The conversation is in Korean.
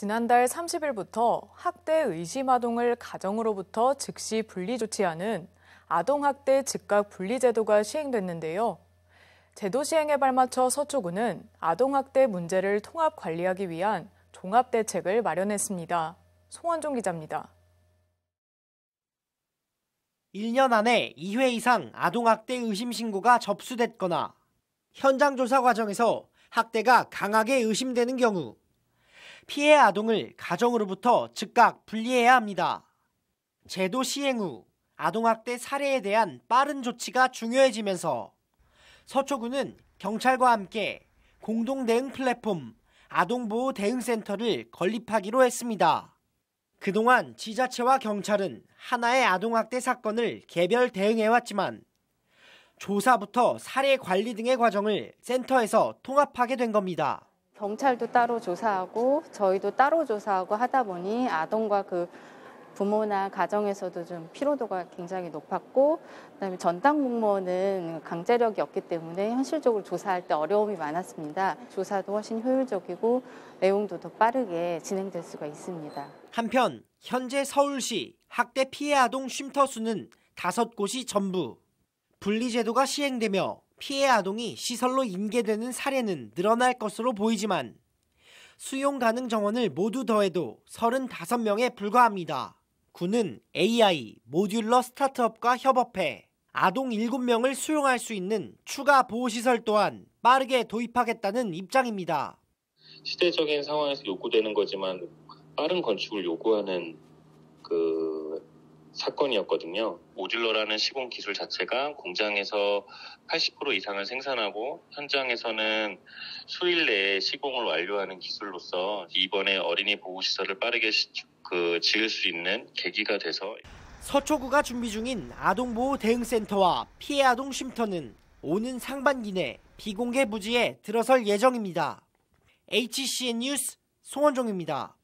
지난달 30일부터 학대 의심 아동을 가정으로부터 즉시 분리 조치하는 아동학대 즉각 분리제도가 시행됐는데요. 제도 시행에 발맞춰 서초구는 아동학대 문제를 통합 관리하기 위한 종합대책을 마련했습니다. 송원종 기자입니다. 1년 안에 2회 이상 아동학대 의심 신고가 접수됐거나 현장 조사 과정에서 학대가 강하게 의심되는 경우 피해 아동을 가정으로부터 즉각 분리해야 합니다. 제도 시행 후 아동학대 사례에 대한 빠른 조치가 중요해지면서 서초구는 경찰과 함께 공동 대응 플랫폼 아동보호 대응센터를 건립하기로 했습니다. 그동안 지자체와 경찰은 하나의 아동학대 사건을 개별 대응해왔지만 조사부터 사례 관리 등의 과정을 센터에서 통합하게 된 겁니다. 경찰도 따로 조사하고 저희도 따로 조사하고 하다 보니 아동과 그 부모나 가정에서도 좀 피로도가 굉장히 높았고 그다음에 전당 공무원은 강제력이 없기 때문에 현실적으로 조사할 때 어려움이 많았습니다. 조사도 훨씬 효율적이고 내용도 더 빠르게 진행될 수가 있습니다. 한편 현재 서울시 학대 피해 아동 쉼터 수는 다섯 곳이 전부 분리 제도가 시행되며 피해 아동이 시설로 인계되는 사례는 늘어날 것으로 보이지만 수용 가능 정원을 모두 더해도 35명에 불과합니다. 군은 AI, 모듈러 스타트업과 협업해 아동 7명을 수용할 수 있는 추가 보호시설 또한 빠르게 도입하겠다는 입장입니다. 시대적인 상황에서 요구되는 거지만 빠른 건축을 요구하는 그 사건이었거든요. 모듈러라는 시공 기술 자체가 공장에서 80% 이상을 생산하고 현장에서는 수일 내에 시공을 완료하는 기술로서 이번에 어린이 보호시설을 빠르게 그, 지을 수 있는 계기가 돼서 서초구가 준비 중인 아동보호대응센터와 피해아동 쉼터는 오는 상반기 내 비공개 부지에 들어설 예정입니다. HCN 뉴스 송원종입니다.